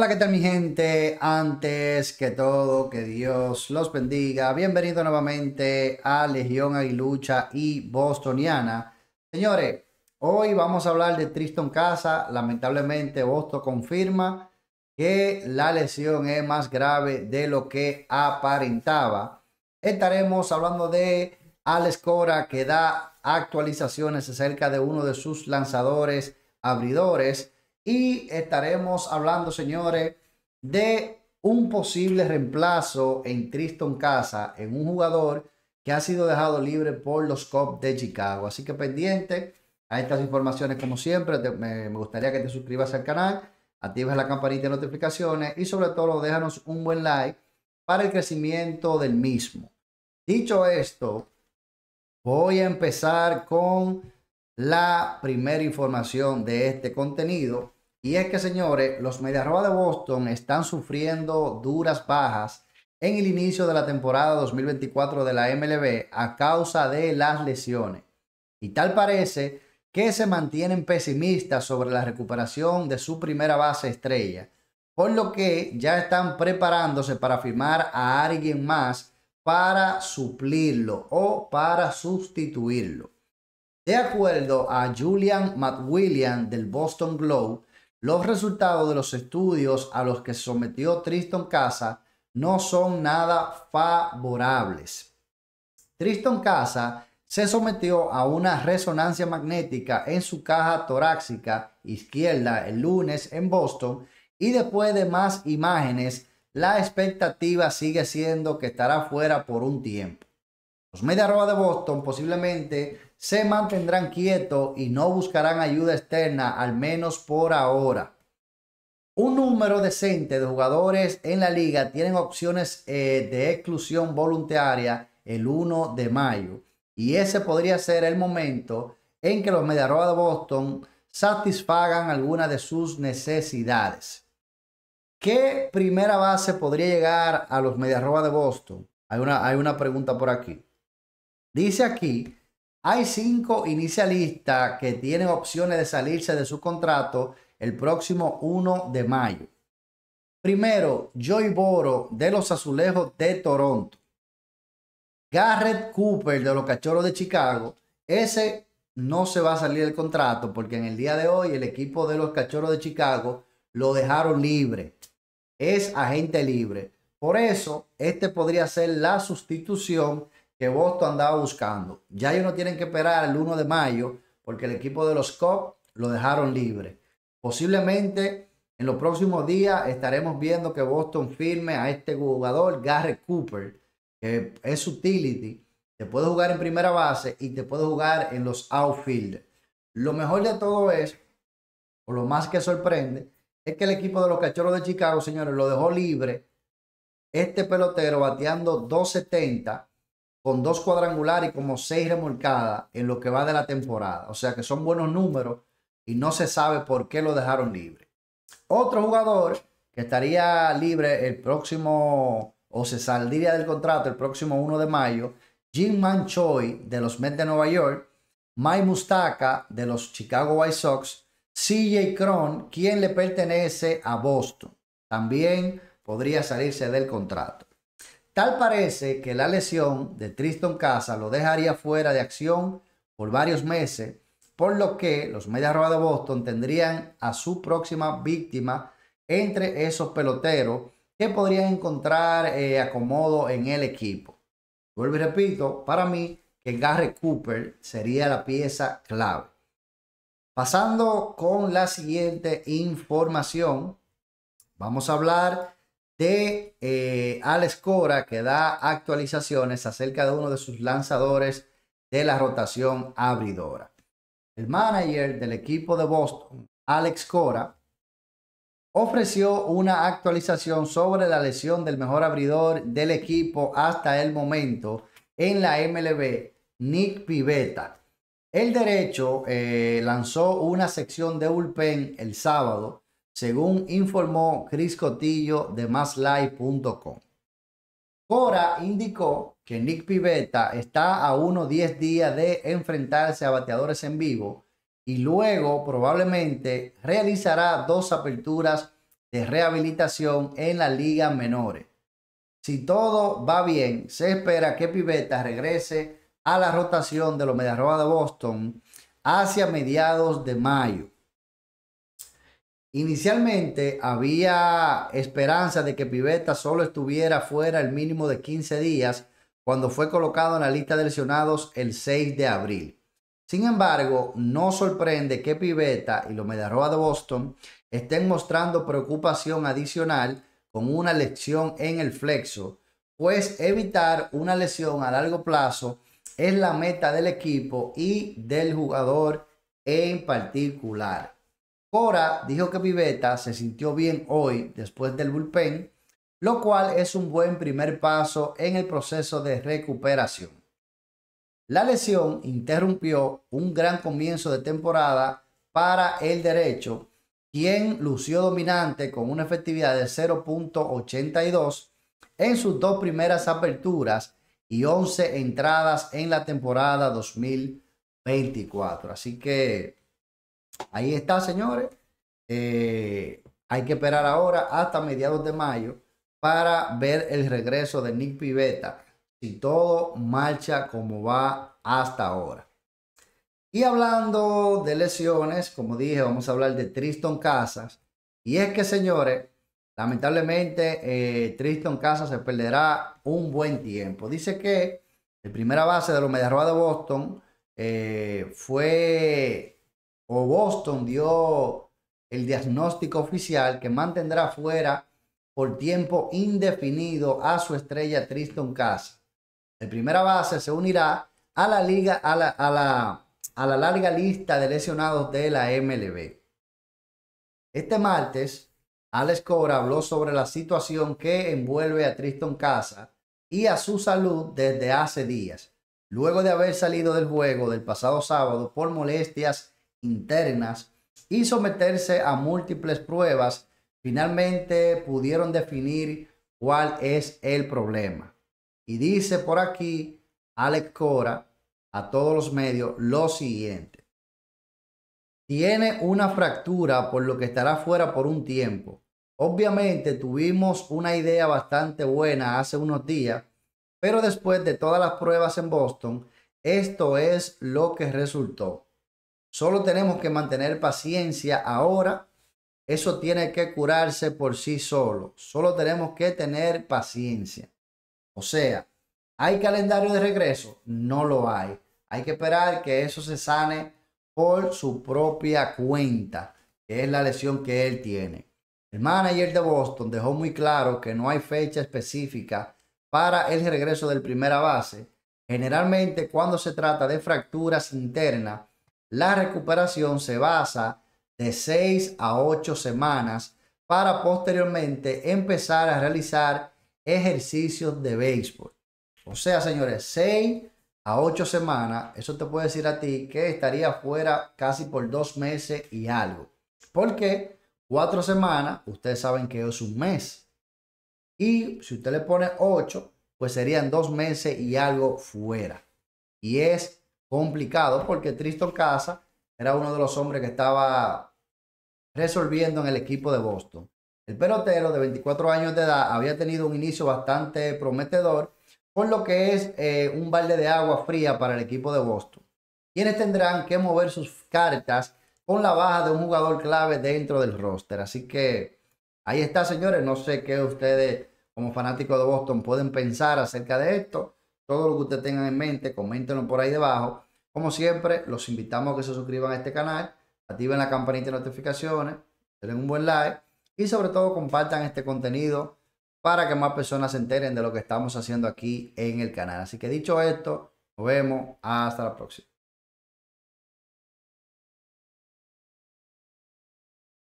Hola, ¿qué tal mi gente? Antes que todo, que Dios los bendiga. Bienvenido nuevamente a Legión Lucha y Bostoniana. Señores, hoy vamos a hablar de Tristan Casa. Lamentablemente, Boston confirma que la lesión es más grave de lo que aparentaba. Estaremos hablando de Alex Cora, que da actualizaciones acerca de uno de sus lanzadores abridores y estaremos hablando, señores, de un posible reemplazo en Tristan Casa en un jugador que ha sido dejado libre por los Cubs de Chicago. Así que pendiente a estas informaciones como siempre. me, me, gustaría que te suscribas al canal, actives la campanita de notificaciones y sobre todo déjanos un buen like para el crecimiento del mismo. Dicho esto, voy a empezar con la primera información de este contenido. Y es que, señores, los Mediarroa de Boston están sufriendo duras bajas en el inicio de la temporada 2024 de la MLB a causa de las lesiones. Y tal parece que se mantienen pesimistas sobre la recuperación de su primera base estrella, por lo que ya están preparándose para firmar a alguien más para suplirlo o para sustituirlo. De acuerdo a Julian McWilliam del Boston Globe, los resultados de los estudios a los que sometió Tristan Casa no son nada favorables. Tristan Casa se sometió a una resonancia magnética en su caja torácica izquierda el lunes en Boston y después de más imágenes, la expectativa sigue siendo que estará fuera por un tiempo. Los media de Boston posiblemente se mantendrán quietos y no buscarán ayuda externa, al menos por ahora. Un número decente de jugadores en la liga tienen opciones eh, de exclusión voluntaria el 1 de mayo. Y ese podría ser el momento en que los Rojas de Boston satisfagan algunas de sus necesidades. ¿Qué primera base podría llegar a los Rojas de Boston? Hay una, hay una pregunta por aquí. Dice aquí, hay cinco inicialistas que tienen opciones de salirse de su contrato el próximo 1 de mayo. Primero, Joy Boro de los Azulejos de Toronto. Garrett Cooper de los Cachorros de Chicago. Ese no se va a salir del contrato porque en el día de hoy el equipo de los Cachorros de Chicago lo dejaron libre. Es agente libre. Por eso, este podría ser la sustitución que Boston andaba buscando. Ya ellos no tienen que esperar el 1 de mayo porque el equipo de los Cubs lo dejaron libre. Posiblemente en los próximos días estaremos viendo que Boston firme a este jugador, Garrett Cooper, que es utility, te puede jugar en primera base y te puede jugar en los outfield. Lo mejor de todo es, o lo más que sorprende, es que el equipo de los Cachorros de Chicago, señores, lo dejó libre. Este pelotero bateando 270 con dos cuadrangulares y como seis remolcadas en lo que va de la temporada. O sea que son buenos números y no se sabe por qué lo dejaron libre. Otro jugador que estaría libre el próximo o se saldría del contrato el próximo 1 de mayo, Jim Manchoy de los Mets de Nueva York, Mike Mustaka de los Chicago White Sox, CJ Cron, quien le pertenece a Boston. También podría salirse del contrato. Tal parece que la lesión de Tristan Casa lo dejaría fuera de acción por varios meses, por lo que los Medias Rojas de Boston tendrían a su próxima víctima entre esos peloteros que podrían encontrar eh, acomodo en el equipo. Vuelvo y repito, para mí que Gary Cooper sería la pieza clave. Pasando con la siguiente información, vamos a hablar de eh, Alex Cora, que da actualizaciones acerca de uno de sus lanzadores de la rotación abridora. El manager del equipo de Boston, Alex Cora, ofreció una actualización sobre la lesión del mejor abridor del equipo hasta el momento en la MLB, Nick Pivetta. El derecho eh, lanzó una sección de bullpen el sábado según informó Chris Cotillo de MassLive.com. Cora indicó que Nick Pivetta está a unos 10 días de enfrentarse a bateadores en vivo y luego probablemente realizará dos aperturas de rehabilitación en la liga menores. Si todo va bien, se espera que Pivetta regrese a la rotación de los Mediarroba de Boston hacia mediados de mayo. Inicialmente había esperanza de que Pivetta solo estuviera fuera el mínimo de 15 días cuando fue colocado en la lista de lesionados el 6 de abril. Sin embargo, no sorprende que Pivetta y los Medarroa de Boston estén mostrando preocupación adicional con una lesión en el flexo, pues evitar una lesión a largo plazo es la meta del equipo y del jugador en particular. Cora dijo que Piveta se sintió bien hoy después del bullpen, lo cual es un buen primer paso en el proceso de recuperación. La lesión interrumpió un gran comienzo de temporada para el derecho, quien lució dominante con una efectividad de 0.82 en sus dos primeras aperturas y 11 entradas en la temporada 2024. Así que Ahí está, señores. Eh, hay que esperar ahora hasta mediados de mayo para ver el regreso de Nick Pivetta. Si todo marcha como va hasta ahora. Y hablando de lesiones, como dije, vamos a hablar de Tristan Casas. Y es que, señores, lamentablemente eh, Tristan Casas se perderá un buen tiempo. Dice que el primera base de los Mediarroa de Boston eh, fue o Boston dio el diagnóstico oficial que mantendrá fuera por tiempo indefinido a su estrella Tristan Casa. El primera base se unirá a la liga a la, larga lista de lesionados de la MLB. Este martes, Alex Cora habló sobre la situación que envuelve a Tristan Casa y a su salud desde hace días, luego de haber salido del juego del pasado sábado por molestias internas y someterse a múltiples pruebas, finalmente pudieron definir cuál es el problema. Y dice por aquí Alex Cora a todos los medios lo siguiente. Tiene una fractura por lo que estará fuera por un tiempo. Obviamente tuvimos una idea bastante buena hace unos días, pero después de todas las pruebas en Boston, esto es lo que resultó. Solo tenemos que mantener paciencia ahora. Eso tiene que curarse por sí solo. Solo tenemos que tener paciencia. O sea, ¿hay calendario de regreso? No lo hay. Hay que esperar que eso se sane por su propia cuenta, que es la lesión que él tiene. El manager de Boston dejó muy claro que no hay fecha específica para el regreso del primera base. Generalmente cuando se trata de fracturas internas, la recuperación se basa de 6 a 8 semanas para posteriormente empezar a realizar ejercicios de béisbol. O sea, señores, 6 a 8 semanas, eso te puede decir a ti que estaría fuera casi por dos meses y algo. Porque cuatro semanas, ustedes saben que es un mes. Y si usted le pone 8, pues serían dos meses y algo fuera. Y es complicado porque Tristan Casa era uno de los hombres que estaba resolviendo en el equipo de Boston. El pelotero de 24 años de edad había tenido un inicio bastante prometedor, por lo que es eh, un balde de agua fría para el equipo de Boston, quienes tendrán que mover sus cartas con la baja de un jugador clave dentro del roster. Así que ahí está, señores. No sé qué ustedes como fanáticos de Boston pueden pensar acerca de esto. Todo lo que ustedes tengan en mente, coméntenlo por ahí debajo. Como siempre, los invitamos a que se suscriban a este canal, activen la campanita de notificaciones, den un buen like y sobre todo compartan este contenido para que más personas se enteren de lo que estamos haciendo aquí en el canal. Así que dicho esto, nos vemos hasta la próxima.